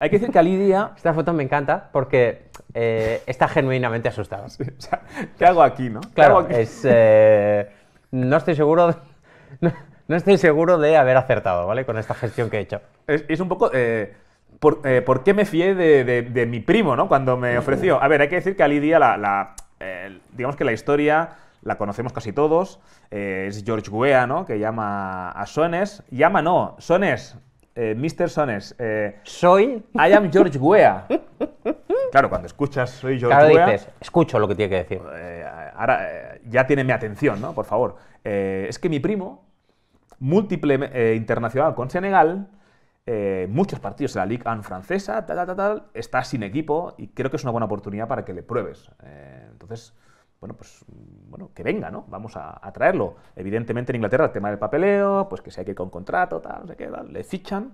Hay que decir que a Lidia, esta foto me encanta porque eh, está genuinamente asustada. o sea, ¿qué hago aquí, no? Claro, es. Eh, no estoy seguro. De, no, estoy seguro de haber acertado, ¿vale? Con esta gestión que he hecho. Es, un poco. Eh, por, qué me fié de, mi primo, no? Cuando me ofreció. A ver, hay que decir que a Lidia, la, digamos que la historia la conocemos casi todos. es George Guea, ¿no? Que llama a Sones. Llama no, Sones, eh, mister Mr. Sones. Eh, soy. I am George Wea. Claro, cuando escuchas soy George claro, escucho lo que tiene que decir. Eh, ahora ya tiene mi atención, ¿no? Por favor. es que mi primo, múltiple internacional con Senegal, muchos partidos en la Ligue 1 francesa, tal, tal, tal, está sin equipo y creo que es una buena oportunidad para que le pruebes. entonces bueno, pues bueno, que venga, ¿no? Vamos a, traerlo. Evidentemente en Inglaterra el tema del papeleo, pues que se hay que ir con contrato, tal, no sé qué, le fichan